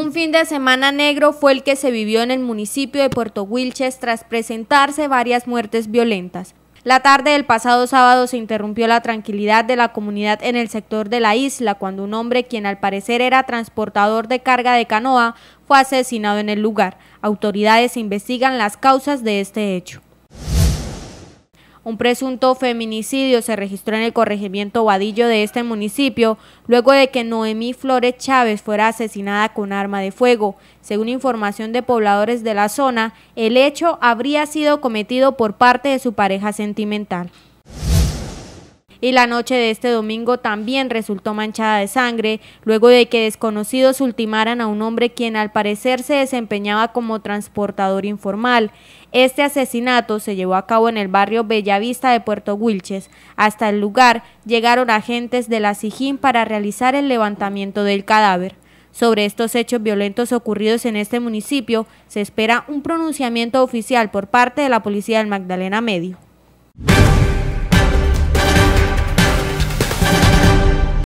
Un fin de semana negro fue el que se vivió en el municipio de Puerto Wilches tras presentarse varias muertes violentas. La tarde del pasado sábado se interrumpió la tranquilidad de la comunidad en el sector de la isla cuando un hombre, quien al parecer era transportador de carga de canoa, fue asesinado en el lugar. Autoridades investigan las causas de este hecho. Un presunto feminicidio se registró en el corregimiento Vadillo de este municipio, luego de que Noemí Flores Chávez fuera asesinada con arma de fuego. Según información de pobladores de la zona, el hecho habría sido cometido por parte de su pareja sentimental y la noche de este domingo también resultó manchada de sangre, luego de que desconocidos ultimaran a un hombre quien al parecer se desempeñaba como transportador informal. Este asesinato se llevó a cabo en el barrio Bellavista de Puerto Wilches. Hasta el lugar llegaron agentes de la SIJIN para realizar el levantamiento del cadáver. Sobre estos hechos violentos ocurridos en este municipio, se espera un pronunciamiento oficial por parte de la Policía del Magdalena Medio.